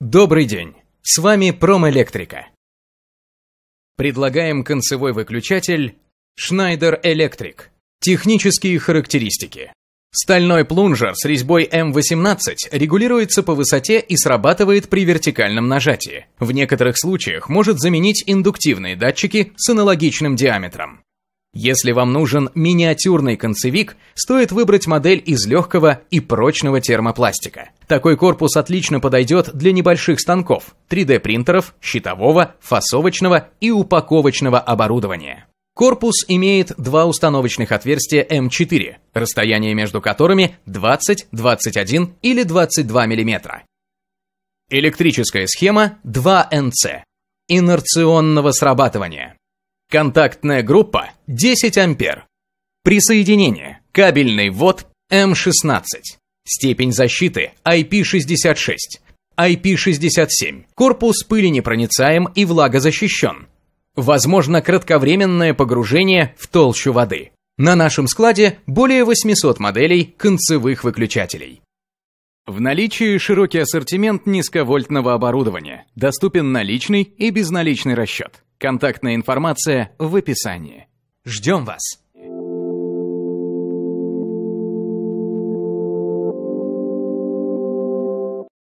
Добрый день! С вами Промэлектрика. Предлагаем концевой выключатель Schneider Electric. Технические характеристики. Стальной плунжер с резьбой М18 регулируется по высоте и срабатывает при вертикальном нажатии. В некоторых случаях может заменить индуктивные датчики с аналогичным диаметром. Если вам нужен миниатюрный концевик, стоит выбрать модель из легкого и прочного термопластика. Такой корпус отлично подойдет для небольших станков, 3D-принтеров, щитового, фасовочного и упаковочного оборудования. Корпус имеет два установочных отверстия М4, эм расстояние между которыми 20, 21 или 22 мм. Электрическая схема 2НЦ инерционного срабатывания. Контактная группа 10 ампер. Присоединение. Кабельный ввод М16. Степень защиты IP66. IP67. Корпус пыли непроницаем и влагозащищен. Возможно кратковременное погружение в толщу воды. На нашем складе более 800 моделей концевых выключателей. В наличии широкий ассортимент низковольтного оборудования, доступен наличный и безналичный расчет. Контактная информация в описании. Ждем вас!